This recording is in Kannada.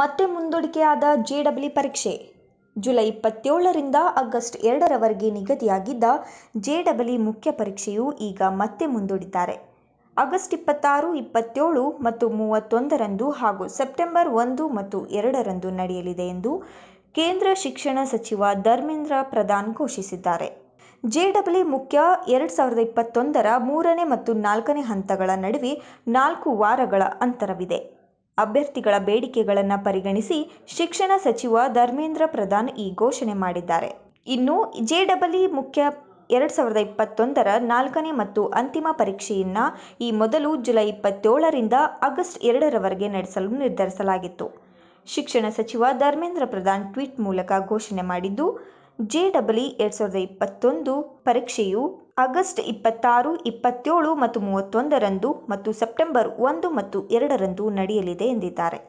ಮತ್ತೆ ಮುಂದೂಡಿಕೆಯಾದ ಜೆಇಇ ಪರೀಕ್ಷೆ ಜುಲೈ ಇಪ್ಪತ್ತೇಳರಿಂದ ಆಗಸ್ಟ್ ಎರಡರವರೆಗೆ ನಿಗದಿಯಾಗಿದ್ದ ಜೆಡಬ್ಲಿ ಮುಖ್ಯ ಪರೀಕ್ಷೆಯು ಈಗ ಮತ್ತೆ ಮುಂದೂಡಿದ್ದಾರೆ. ಆಗಸ್ಟ್ ಇಪ್ಪತ್ತಾರು, ಇಪ್ಪತ್ತೇಳು ಮತ್ತು ಮೂವತ್ತೊಂದರಂದು ಹಾಗೂ ಸೆಪ್ಟೆಂಬರ್ ಒಂದು ಮತ್ತು ಎರಡರಂದು ನಡೆಯಲಿದೆ ಎಂದು ಕೇಂದ್ರ ಶಿಕ್ಷಣ ಸಚಿವ ಧರ್ಮೇಂದ್ರ ಪ್ರಧಾನ್ ಘೋಷಿಸಿದ್ದಾರೆ. ಜೆಇಇ ಮುಖ್ಯ ಎರಡು ಸಾವಿರದ ಇಪ್ಪತ್ತೊಂದರ ಮೂರನೇ ಮತ್ತು ನಾಲ್ಕನೇ ಹಂತಗಳ ನಡುವೆ ನಾಲ್ಕು ವಾರಗಳ ಅಂತರವಿದೆ. ಅಭ್ಯರ್ಥಿಗಳ ಬೇಡಿಕೆಗಳನ್ನು ಪರಿಗಣಿಸಿ ಶಿಕ್ಷಣ ಸಚಿವ ಧರ್ಮೇಂದ್ರ ಪ್ರಧಾನ್ ಈ ಘೋಷಣೆ ಮಾಡಿದ್ದಾರೆ. ಇನ್ನು, ಜೆಇಇ ಮುಖ್ಯ ಎರಡು ಸಾವಿರದ ಇಪ್ಪತ್ತೊಂದರ ನಾಲ್ಕನೇ ಮತ್ತು ಅಂತಿಮ ಪರೀಕ್ಷೆಯನ್ನ ಈ ಮೊದಲು ಜುಲೈ ಇಪ್ಪತ್ತೇಳರಿಂದ ಆಗಸ್ಟ್ ಎರಡರವರೆಗೆ ನಡೆಸಲು ನಿರ್ಧರಿಸಲಾಗಿತ್ತು. ಶಿಕ್ಷಣ ಸಚಿವ ಧರ್ಮೇಂದ್ರ ಪ್ರಧಾನ್ ಟ್ವೀಟ್ ಮೂಲಕ ಘೋಷಣೆ ಮಾಡಿದ್ದು, ಇ ಎರಡು ಸಾವಿರದ ಇಪ್ಪತ್ತೊಂದು ಪರೀಕ್ಷೆಯು ಆಗಸ್ಟ್ ಇಪ್ಪತ್ತಾರು ಇಪ್ಪತ್ತೇಳು ಮತ್ತು ಮೂವತ್ತೊಂದರಂದು ಮತ್ತು ಸೆಪ್ಟೆಂಬರ್ ಒಂದು ಮತ್ತು ಎರಡರಂದು ನಡೆಯಲಿದೆ ಎಂದಿದ್ದಾರೆ